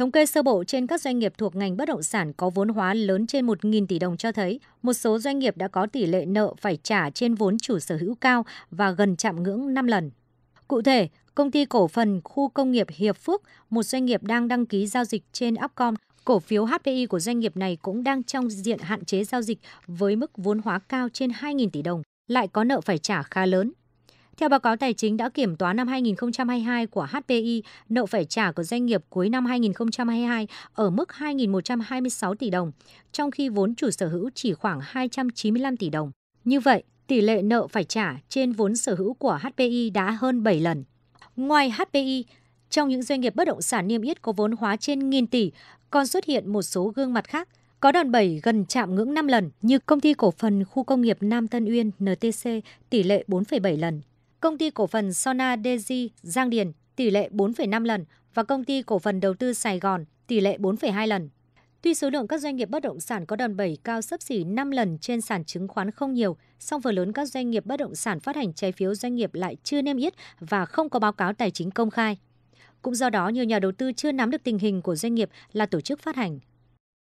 Thống kê sơ bộ trên các doanh nghiệp thuộc ngành bất động sản có vốn hóa lớn trên 1.000 tỷ đồng cho thấy một số doanh nghiệp đã có tỷ lệ nợ phải trả trên vốn chủ sở hữu cao và gần chạm ngưỡng 5 lần. Cụ thể, công ty cổ phần khu công nghiệp Hiệp Phước, một doanh nghiệp đang đăng ký giao dịch trên Upcom, cổ phiếu HPI của doanh nghiệp này cũng đang trong diện hạn chế giao dịch với mức vốn hóa cao trên 2.000 tỷ đồng, lại có nợ phải trả khá lớn. Theo báo cáo tài chính đã kiểm toán năm 2022 của HPI, nợ phải trả của doanh nghiệp cuối năm 2022 ở mức 2.126 tỷ đồng, trong khi vốn chủ sở hữu chỉ khoảng 295 tỷ đồng. Như vậy, tỷ lệ nợ phải trả trên vốn sở hữu của HPI đã hơn 7 lần. Ngoài HPI, trong những doanh nghiệp bất động sản niêm yết có vốn hóa trên nghìn tỷ, còn xuất hiện một số gương mặt khác có đòn bẩy gần chạm ngưỡng 5 lần như công ty cổ phần khu công nghiệp Nam Tân Uyên NTC tỷ lệ 4,7 lần, công ty cổ phần Sona Desi Giang Điền tỷ lệ 4,5 lần và công ty cổ phần đầu tư Sài Gòn tỷ lệ 4,2 lần. Tuy số lượng các doanh nghiệp bất động sản có đòn bẩy cao sấp xỉ 5 lần trên sàn chứng khoán không nhiều, song phần lớn các doanh nghiệp bất động sản phát hành trái phiếu doanh nghiệp lại chưa niêm yết và không có báo cáo tài chính công khai. Cũng do đó, nhiều nhà đầu tư chưa nắm được tình hình của doanh nghiệp là tổ chức phát hành